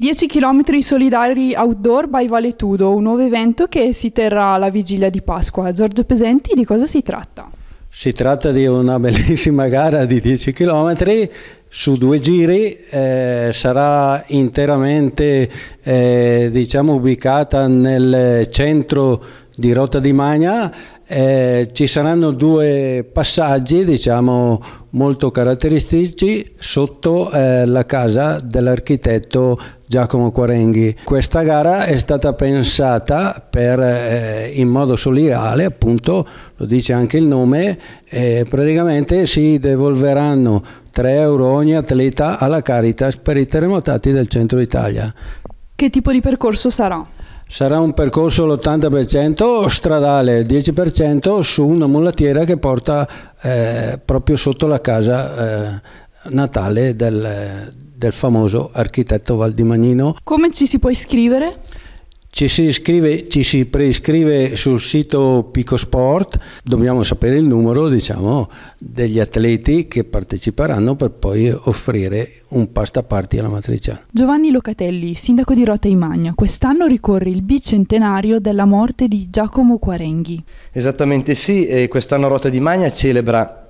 10 km solidari outdoor by Vale Tudo, un nuovo evento che si terrà la vigilia di Pasqua. Giorgio Pesenti, di cosa si tratta? Si tratta di una bellissima gara di 10 km su due giri, eh, sarà interamente eh, diciamo, ubicata nel centro di Rota di Magna eh, ci saranno due passaggi diciamo, molto caratteristici sotto eh, la casa dell'architetto Giacomo Quarenghi. Questa gara è stata pensata per, eh, in modo solidale, appunto, lo dice anche il nome, praticamente si devolveranno 3 euro ogni atleta alla Caritas per i terremotati del centro Italia. Che tipo di percorso sarà? sarà un percorso l'80% stradale, 10% su una mulattiera che porta eh, proprio sotto la casa eh, natale del, del famoso architetto Valdimagnino. Come ci si può iscrivere? Ci si, iscrive, ci si preiscrive sul sito Picosport, dobbiamo sapere il numero diciamo, degli atleti che parteciperanno per poi offrire un pasta party alla matriciana. Giovanni Locatelli, sindaco di Rota Imagna, quest'anno ricorre il bicentenario della morte di Giacomo Quarenghi. Esattamente sì, e quest'anno Rota di Magna celebra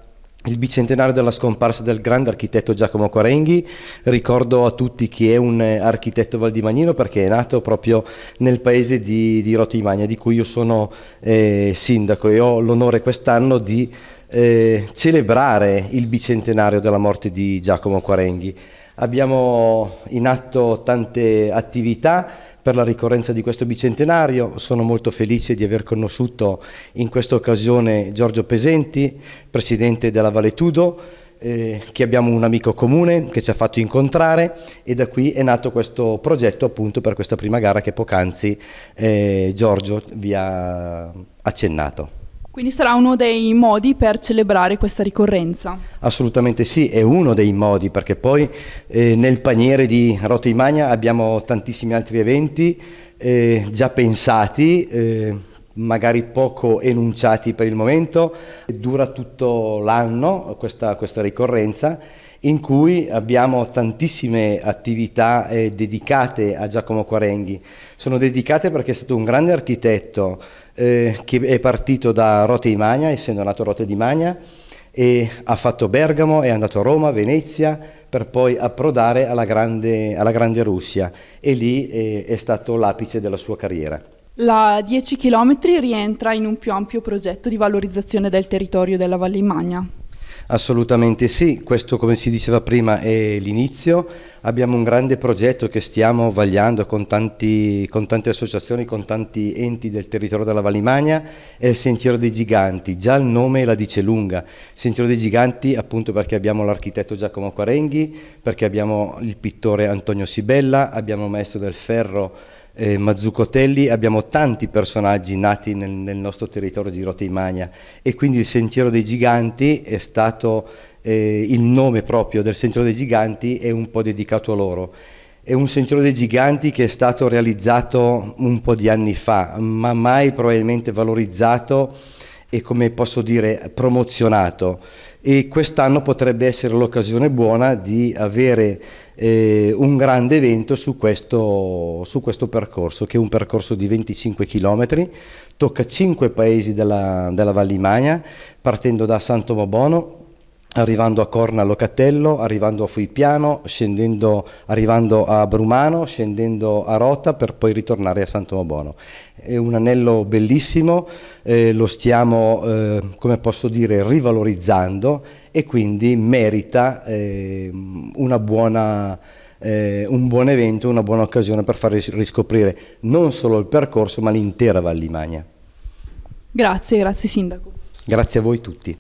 il bicentenario della scomparsa del grande architetto Giacomo Quarenghi. Ricordo a tutti che è un eh, architetto valdimagnino perché è nato proprio nel paese di, di Rotimagna, di cui io sono eh, sindaco e ho l'onore quest'anno di eh, celebrare il bicentenario della morte di Giacomo Quarenghi. Abbiamo in atto tante attività per la ricorrenza di questo bicentenario. Sono molto felice di aver conosciuto in questa occasione Giorgio Pesenti, presidente della Valetudo, eh, che abbiamo un amico comune che ci ha fatto incontrare e da qui è nato questo progetto appunto per questa prima gara che poc'anzi eh, Giorgio vi ha accennato. Quindi sarà uno dei modi per celebrare questa ricorrenza? Assolutamente sì, è uno dei modi perché poi eh, nel paniere di Rotimagna abbiamo tantissimi altri eventi eh, già pensati, eh, magari poco enunciati per il momento, dura tutto l'anno questa, questa ricorrenza in cui abbiamo tantissime attività eh, dedicate a Giacomo Quarenghi. Sono dedicate perché è stato un grande architetto, eh, che è partito da Rote di Magna, essendo nato Rote di Magna, e ha fatto Bergamo, è andato a Roma, Venezia, per poi approdare alla grande, alla grande Russia e lì eh, è stato l'apice della sua carriera. La 10 km rientra in un più ampio progetto di valorizzazione del territorio della Valle Magna. Assolutamente sì, questo come si diceva prima è l'inizio, abbiamo un grande progetto che stiamo vagliando con, tanti, con, tante associazioni, con tanti enti del territorio della Valimagna, è il Sentiero dei Giganti, già il nome la dice lunga, Sentiero dei Giganti appunto perché abbiamo l'architetto Giacomo Quarenghi, perché abbiamo il pittore Antonio Sibella, abbiamo il maestro del ferro eh, Mazzucotelli abbiamo tanti personaggi nati nel, nel nostro territorio di Roteimania e quindi il Sentiero dei Giganti è stato eh, il nome proprio del Sentiero dei Giganti è un po' dedicato a loro. È un Sentiero dei Giganti che è stato realizzato un po' di anni fa, ma mai probabilmente valorizzato e come posso dire promozionato e quest'anno potrebbe essere l'occasione buona di avere eh, un grande evento su questo, su questo, percorso, che è un percorso di 25 km, tocca 5 paesi della, della Magna partendo da Santo Vabono, arrivando a Corna Locatello, arrivando a Fuipiano, scendendo, arrivando a Brumano, scendendo a Rota per poi ritornare a Sant'Omobono. È un anello bellissimo, eh, lo stiamo, eh, come posso dire, rivalorizzando e quindi merita eh, buona, eh, un buon evento, una buona occasione per far riscoprire non solo il percorso ma l'intera Val Limagna. Grazie, grazie Sindaco. Grazie a voi tutti.